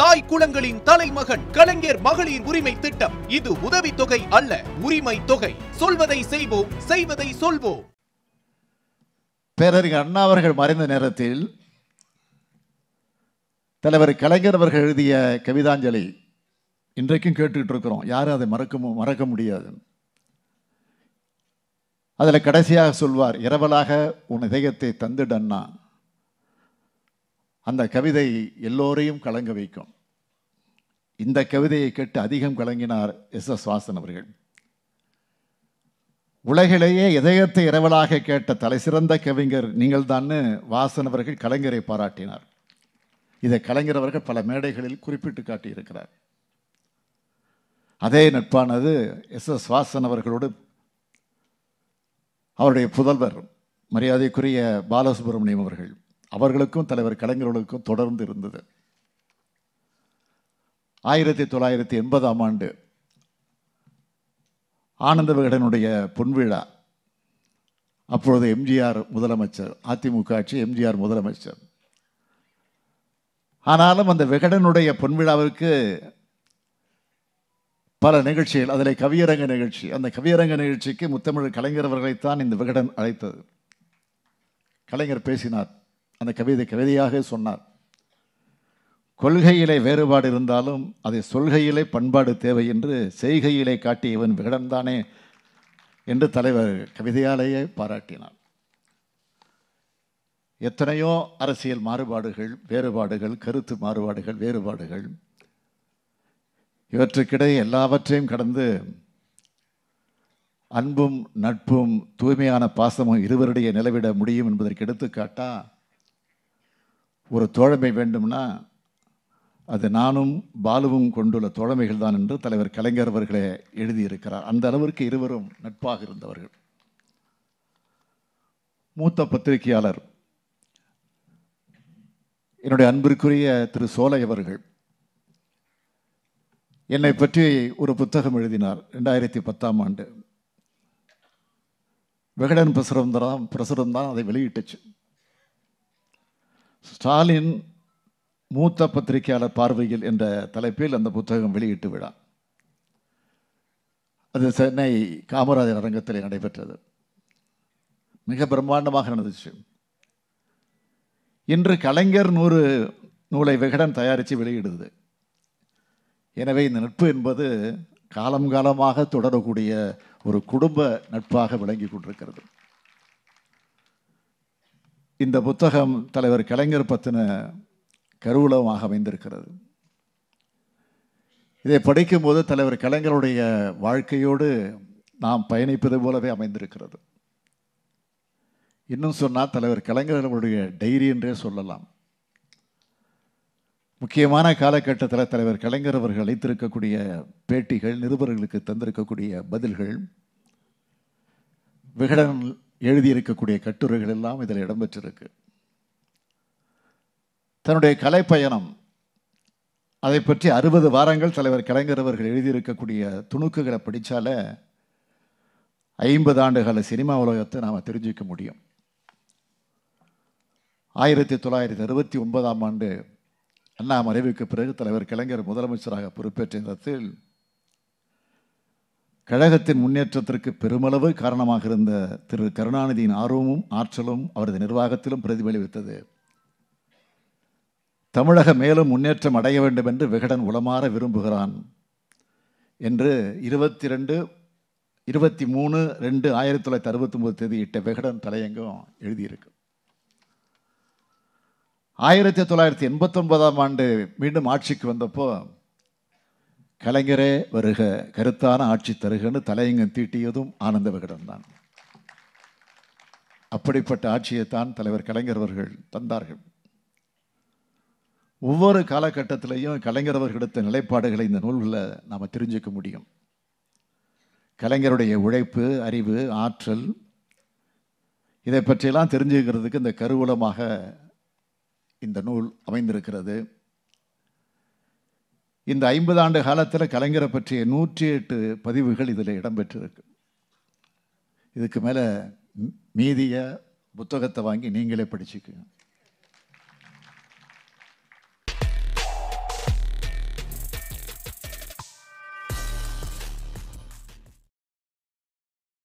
தாய் குளங்களின் தலைமகன் கலைஞர் மகளிர் உரிமை திட்டம் இது உதவி தொகை அல்ல உரிமை தொகை சொல்வதை செய்வோம் செய்வதை சொல்வோம் பேரறிஞர் அண்ணா அவர்கள் மறைந்த நேரத்தில் தலைவர் கலைஞர் அவர்கள் எழுதிய கவிதாஞ்சலி இன்றைக்கும் கேட்டுக்கிட்டு இருக்கிறோம் யாரும் அதை மறக்க மறக்க முடியாது அதில் கடைசியாக சொல்வார் இரவலாக உன் இதயத்தை தந்துடன்னா அந்த கவிதை எல்லோரையும் கலங்க வைக்கும் இந்த கவிதையை கேட்டு அதிகம் கலங்கினார் எஸ் எஸ் வாசன் அவர்கள் உலகிலேயே இதயத்தை இரவலாக கேட்ட தலைசிறந்த கவிஞர் நீங்கள் தான் வாசன் அவர்கள் கலைஞரை பாராட்டினார் இதை கலைஞரவர்கள் பல மேடைகளில் குறிப்பிட்டு காட்டியிருக்கிறார் அதே நட்பானது எஸ் எஸ் வாசன் அவர்களோடு அவருடைய புதல்வர் மரியாதைக்குரிய பாலசுப்ரமணியம் அவர்கள் அவர்களுக்கும் தலைவர் கலைஞர்களுக்கும் தொடர்ந்து இருந்தது ஆயிரத்தி தொள்ளாயிரத்தி எண்பதாம் ஆண்டு ஆனந்த விகடனுடைய பொன்விழா அப்பொழுது எம்ஜிஆர் முதலமைச்சர் அதிமுக ஆட்சி எம்ஜிஆர் முதலமைச்சர் ஆனாலும் அந்த விகடனுடைய பொன்விழாவிற்கு பல நிகழ்ச்சிகள் அதில் கவியரங்க நிகழ்ச்சி அந்த கவியரங்க நிகழ்ச்சிக்கு முத்தமிழ் கலைஞர் அவர்களைத்தான் இந்த விகடன் அழைத்தது கலைஞர் பேசினார் அந்த கவிதை கவிதையாக சொன்னார் கொள்கையிலே வேறுபாடு இருந்தாலும் அதை சொல்கையிலே பண்பாடு தேவை என்று செய்கையிலே காட்டி இவன் விகடன்தானே என்று தலைவர் கவிதையாலேயே பாராட்டினார் எத்தனையோ அரசியல் மாறுபாடுகள் வேறுபாடுகள் கருத்து மாறுபாடுகள் வேறுபாடுகள் இவற்றுக்கிடையே எல்லாவற்றையும் கடந்து அன்பும் நட்பும் தூய்மையான பாசமும் இருவருடைய நிலவிட முடியும் என்பதற்கு எடுத்துக்காட்டால் ஒரு தோழமை வேண்டும்னா அது நானும் பாலுவும் கொண்டுள்ள தோழமைகள் தான் என்று தலைவர் கலைஞர் அவர்களே எழுதியிருக்கிறார் அந்த அளவிற்கு இருவரும் நட்பாக இருந்தவர்கள் மூத்த பத்திரிகையாளர் என்னுடைய அன்பிற்குரிய திரு சோலை அவர்கள் என்னை பற்றி ஒரு புத்தகம் எழுதினார் ரெண்டாயிரத்தி பத்தாம் ஆண்டு விகடன் பிரசுரம் தான் பிரசுரம் தான் அதை வெளியிட்டுச்சு ஸ்டாலின் மூத்த பத்திரிகையாளர் பார்வையில் என்ற தலைப்பில் அந்த புத்தகம் வெளியிட்டு விழா அது சென்னை காமராஜர் அரங்கத்தில் நடைபெற்றது மிக பிரம்மாண்டமாக நடந்துச்சு இன்று கலைஞர் நூறு நூலை விகடன் தயாரித்து வெளியிடுது எனவே இந்த நட்பு என்பது காலம் காலமாக தொடரக்கூடிய ஒரு குடும்ப நட்பாக விளங்கி கொண்டிருக்கிறது இந்த புத்தகம் தலைவர் கலைஞர் பத்தின கருவூலமாக அமைந்திருக்கிறது இதை படிக்கும்போது தலைவர் கலைஞருடைய வாழ்க்கையோடு நாம் பயணிப்பது போலவே அமைந்திருக்கிறது இன்னும் சொன்னால் தலைவர் கலைஞர்களுடைய டைரி என்றே சொல்லலாம் முக்கியமான காலகட்டத்தில் தலைவர் கலைஞர் அவர்கள் அளித்திருக்கக்கூடிய பேட்டிகள் நிருபர்களுக்கு தந்திருக்கக்கூடிய பதில்கள் விகடன் எழுதியிருக்கக்கூடிய கட்டுரைகள் எல்லாம் இதில் இடம்பெற்றிருக்கு தன்னுடைய கலைப்பயணம் அதை பற்றி அறுபது வாரங்கள் தலைவர் கலைஞர் அவர்கள் எழுதியிருக்கக்கூடிய துணுக்குகளை படித்தால ஐம்பது ஆண்டுகால சினிமா உலகத்தை நாம் தெரிஞ்சுக்க முடியும் ஆயிரத்தி தொள்ளாயிரத்தி அறுபத்தி ஒன்பதாம் ஆண்டு அண்ணா மறைவுக்கு பிறகு தலைவர் கலைஞர் முதலமைச்சராக பொறுப்பேற்ற நேரத்தில் கழகத்தின் முன்னேற்றத்திற்கு பெருமளவு காரணமாக இருந்த திரு கருணாநிதியின் ஆர்வமும் ஆற்றலும் அவரது நிர்வாகத்திலும் பிரதிபலித்தது தமிழக மேலும் முன்னேற்றம் அடைய வேண்டும் என்று விகடன் உளமாற விரும்புகிறான் என்று இருபத்தி ரெண்டு இருபத்தி மூணு ரெண்டு ஆயிரத்தி தொள்ளாயிரத்தி அறுபத்தொம்போது தேதி இட்ட விகடன் தலையங்கம் எழுதியிருக்கு ஆயிரத்தி தொள்ளாயிரத்தி எண்பத்தொன்பதாம் ஆண்டு மீண்டும் ஆட்சிக்கு வந்தப்போ கலைஞரே வருக கருத்தான ஆட்சி தருகன்னு தலையங்கம் தீட்டியதும் ஆனந்த விகடன் தான் அப்படிப்பட்ட ஆட்சியைத்தான் தலைவர் கலைஞரவர்கள் தந்தார்கள் ஒவ்வொரு காலகட்டத்திலையும் கலைஞர் எடுத்த நிலைப்பாடுகளை இந்த நூல்களில் நாம் தெரிஞ்சுக்க முடியும் கலைஞருடைய உழைப்பு அறிவு ஆற்றல் இதை பற்றியெல்லாம் தெரிஞ்சுக்கிறதுக்கு இந்த கருவூலமாக இந்த நூல் அமைந்திருக்கிறது இந்த ஐம்பது ஆண்டு காலத்தில் கலைஞரை பற்றிய நூற்றி எட்டு பதிவுகள் இதில் இடம்பெற்றிருக்கு இதுக்கு மேலே மீதிய புத்தகத்தை வாங்கி நீங்களே படிச்சுக்கோங்க